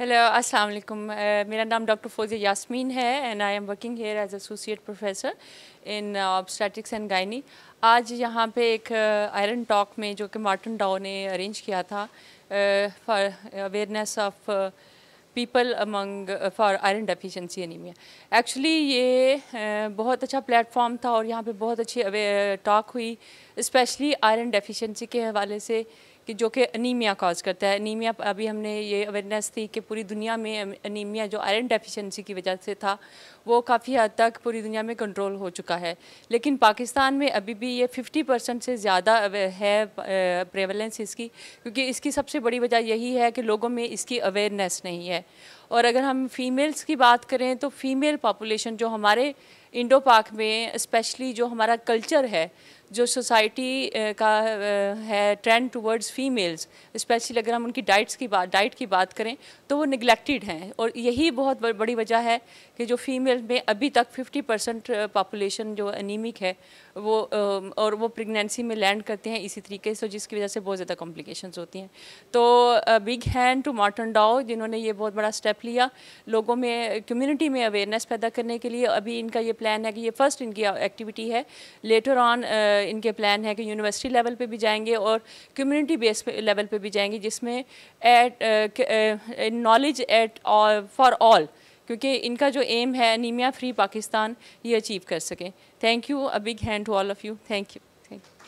hello अस्सलाम वालेकुम मेरा नाम डॉक्टर फौजिया यास्मीन है and I am working here as associate professor in obstetrics and gynae आज यहाँ पे एक आयरन uh, टॉक में जो कि मार्टन डाओ ने अरेंज किया था for awareness of people among for iron deficiency anaemia actually ये uh, बहुत अच्छा प्लेटफॉर्म था और यहाँ पे बहुत अच्छी टॉक uh, हुई स्पेशली आयरन डेफिशिएंसी के हवाले से कि जो कि अनीमिया कॉज करता है अनीमिया अभी हमने ये अवेयरनेस थी कि पूरी दुनिया में अनीमिया जो आयरन डेफिशिएंसी की वजह से था वो काफ़ी हद तक पूरी दुनिया में कंट्रोल हो चुका है लेकिन पाकिस्तान में अभी भी ये 50 परसेंट से ज़्यादा है प्रेवलेंस इसकी क्योंकि इसकी सबसे बड़ी वजह यही है कि लोगों में इसकी अवेयरनेस नहीं है और अगर हम फीमेल्स की बात करें तो फीमेल पॉपुलेशन जो हमारे इंडो पार्क में स्पेशली जो हमारा कल्चर है जो सोसाइटी का है ट्रेंड टुवर्ड्स फीमेल्स स्पेशली अगर हम उनकी डाइट्स की बात डाइट की बात करें तो वो निगलेक्टेड हैं और यही बहुत बड़ी वजह है कि जो फीमेल में अभी तक 50 परसेंट पॉपुलेशन जो अनिमिक है वो और वो प्रेगनेंसी में लैंड करते हैं इसी तरीके से जिसकी वजह से बहुत ज़्यादा कॉम्प्लिकेशन होती हैं तो big hand to Martin Dow जिन्होंने ये बहुत बड़ा स्टेप लिया लोगों में कम्यूनिटी में अवेयरनेस पैदा करने के लिए अभी इनका ये प्लान है कि ये फर्स्ट इनकी एक्टिविटी uh, है लेटर ऑन uh, इनके प्लान है कि यूनिवर्सिटी लेवल पे भी जाएंगे और कम्युनिटी बेस लेवल पे भी जाएंगे जिसमें at knowledge at for all क्योंकि इनका जो एम है अनिमिया फ्री पाकिस्तान ये अचीव कर सकें thank you a big hand to all of you thank you thank you